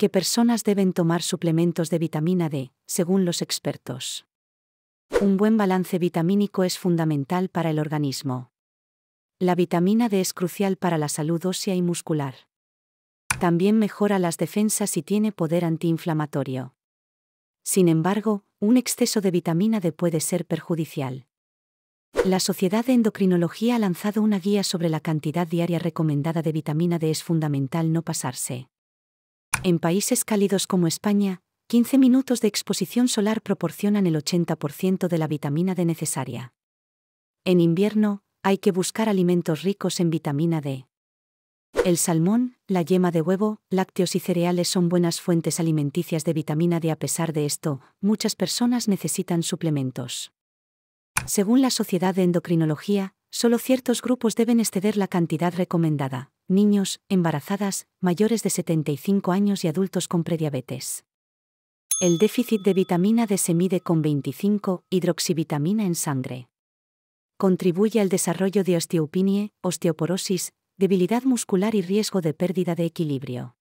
que personas deben tomar suplementos de vitamina D, según los expertos. Un buen balance vitamínico es fundamental para el organismo. La vitamina D es crucial para la salud ósea y muscular. También mejora las defensas y tiene poder antiinflamatorio. Sin embargo, un exceso de vitamina D puede ser perjudicial. La Sociedad de Endocrinología ha lanzado una guía sobre la cantidad diaria recomendada de vitamina D. Es fundamental no pasarse. En países cálidos como España, 15 minutos de exposición solar proporcionan el 80% de la vitamina D necesaria. En invierno, hay que buscar alimentos ricos en vitamina D. El salmón, la yema de huevo, lácteos y cereales son buenas fuentes alimenticias de vitamina D. A pesar de esto, muchas personas necesitan suplementos. Según la Sociedad de Endocrinología, solo ciertos grupos deben exceder la cantidad recomendada niños, embarazadas, mayores de 75 años y adultos con prediabetes. El déficit de vitamina D se mide con 25 hidroxivitamina en sangre. Contribuye al desarrollo de osteopinie, osteoporosis, debilidad muscular y riesgo de pérdida de equilibrio.